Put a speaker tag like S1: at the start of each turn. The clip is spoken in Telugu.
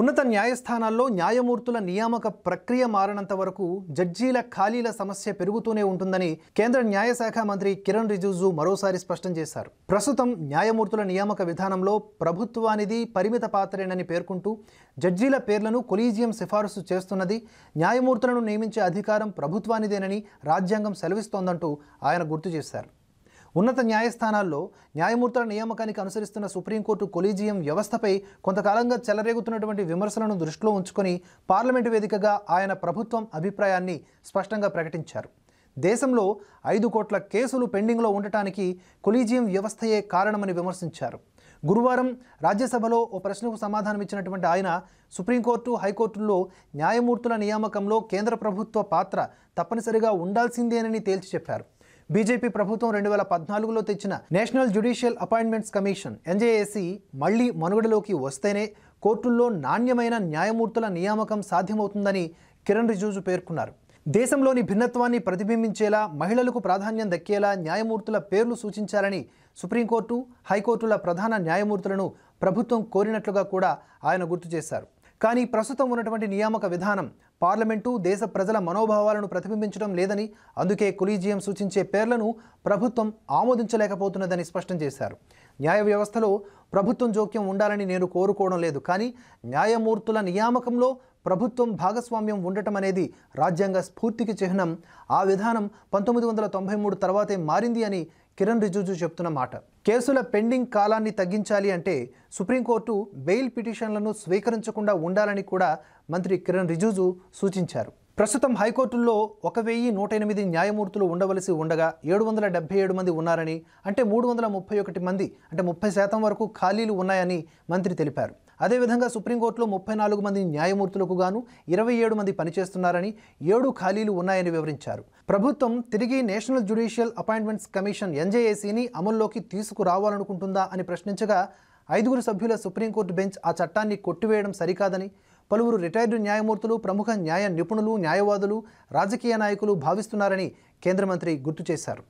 S1: ఉన్నత న్యాయస్థానాల్లో న్యాయమూర్తుల నియామక ప్రక్రియ మారినంత వరకు జడ్జీల ఖాళీల సమస్య పెరుగుతూనే ఉంటుందని కేంద్ర న్యాయశాఖ మంత్రి కిరణ్ రిజిజు మరోసారి స్పష్టం చేశారు ప్రస్తుతం న్యాయమూర్తుల నియామక విధానంలో ప్రభుత్వానిది పరిమిత పాత్రేనని పేర్కొంటూ జడ్జీల పేర్లను కొలీజియం సిఫారసు చేస్తున్నది న్యాయమూర్తులను నియమించే అధికారం ప్రభుత్వానిదేనని రాజ్యాంగం సెలవిస్తోందంటూ ఆయన గుర్తు చేశారు ఉన్నత న్యాయస్థానాల్లో న్యాయమూర్తుల నియామకానికి అనుసరిస్తున్న సుప్రీంకోర్టు కొలీజియం వ్యవస్థపై కొంతకాలంగా చెలరేగుతున్నటువంటి విమర్శలను దృష్టిలో ఉంచుకొని పార్లమెంటు వేదికగా ఆయన ప్రభుత్వం అభిప్రాయాన్ని స్పష్టంగా ప్రకటించారు దేశంలో ఐదు కోట్ల కేసులు పెండింగ్లో ఉండటానికి కొలీజియం వ్యవస్థయే కారణమని విమర్శించారు గురువారం రాజ్యసభలో ఓ ప్రశ్నకు సమాధానం ఇచ్చినటువంటి ఆయన సుప్రీంకోర్టు హైకోర్టుల్లో న్యాయమూర్తుల నియామకంలో కేంద్ర ప్రభుత్వ పాత్ర తప్పనిసరిగా ఉండాల్సిందేనని తేల్చి చెప్పారు బీజేపీ ప్రభుత్వం రెండు వేల పద్నాలుగులో తెచ్చిన national judicial appointments commission NJAC మళ్లీ మనుగడలోకి వస్తేనే కోర్టుల్లో నాణ్యమైన న్యాయమూర్తుల నియామకం సాధ్యమవుతుందని కిరణ్ రిజూజు పేర్కొన్నారు దేశంలోని భిన్నత్వాన్ని ప్రతిబింబించేలా మహిళలకు ప్రాధాన్యం దక్కేలా న్యాయమూర్తుల పేర్లు సూచించాలని సుప్రీంకోర్టు హైకోర్టుల ప్రధాన న్యాయమూర్తులను ప్రభుత్వం కోరినట్లుగా కూడా ఆయన గుర్తు చేశారు కానీ ప్రస్తుతం ఉన్నటువంటి నియామక విధానం పార్లమెంటు దేశ ప్రజల మనోభావాలను ప్రతిబింబించడం లేదని అందుకే కొలీజియం సూచించే పేర్లను ప్రభుత్వం ఆమోదించలేకపోతున్నదని స్పష్టం చేశారు న్యాయ వ్యవస్థలో ప్రభుత్వం జోక్యం ఉండాలని నేను కోరుకోవడం లేదు కానీ న్యాయమూర్తుల నియామకంలో ప్రభుత్వం భాగస్వామ్యం ఉండటం అనేది రాజ్యాంగ స్ఫూర్తికి చిహ్నం ఆ విధానం పంతొమ్మిది వందల తొంభై మూడు తర్వాతే మారింది అని కిరణ్ రిజిజు చెప్తున్న మాట కేసుల పెండింగ్ కాలాన్ని తగ్గించాలి అంటే సుప్రీంకోర్టు బెయిల్ పిటిషన్లను స్వీకరించకుండా ఉండాలని కూడా మంత్రి కిరణ్ రిజిజు సూచించారు ప్రస్తుతం హైకోర్టుల్లో ఒక వెయ్యి నూట ఎనిమిది న్యాయమూర్తులు ఉండవలసి ఉండగా ఏడు వందల డెబ్బై ఏడు మంది ఉన్నారని అంటే మూడు వందల ముప్పై ఒకటి మంది అంటే ముప్పై శాతం వరకు ఖాళీలు ఉన్నాయని మంత్రి తెలిపారు అదేవిధంగా సుప్రీంకోర్టులో ముప్పై నాలుగు మంది న్యాయమూర్తులకు గాను ఇరవై ఏడు మంది పనిచేస్తున్నారని ఏడు ఖాళీలు ఉన్నాయని వివరించారు ప్రభుత్వం తిరిగి నేషనల్ జ్యుడిషియల్ అపాయింట్మెంట్స్ కమిషన్ ఎన్జేఏసీని అమల్లోకి తీసుకురావాలనుకుంటుందా అని ప్రశ్నించగా ఐదుగురు సభ్యుల సుప్రీంకోర్టు బెంచ్ ఆ చట్టాన్ని కొట్టివేయడం సరికాదని పలువురు రిటైర్డ్ న్యాయమూర్తులు ప్రముఖ న్యాయ నిపుణులు న్యాయవాదులు రాజకీయ నాయకులు భావిస్తున్నారని కేంద్ర మంత్రి గుర్తు చేశారు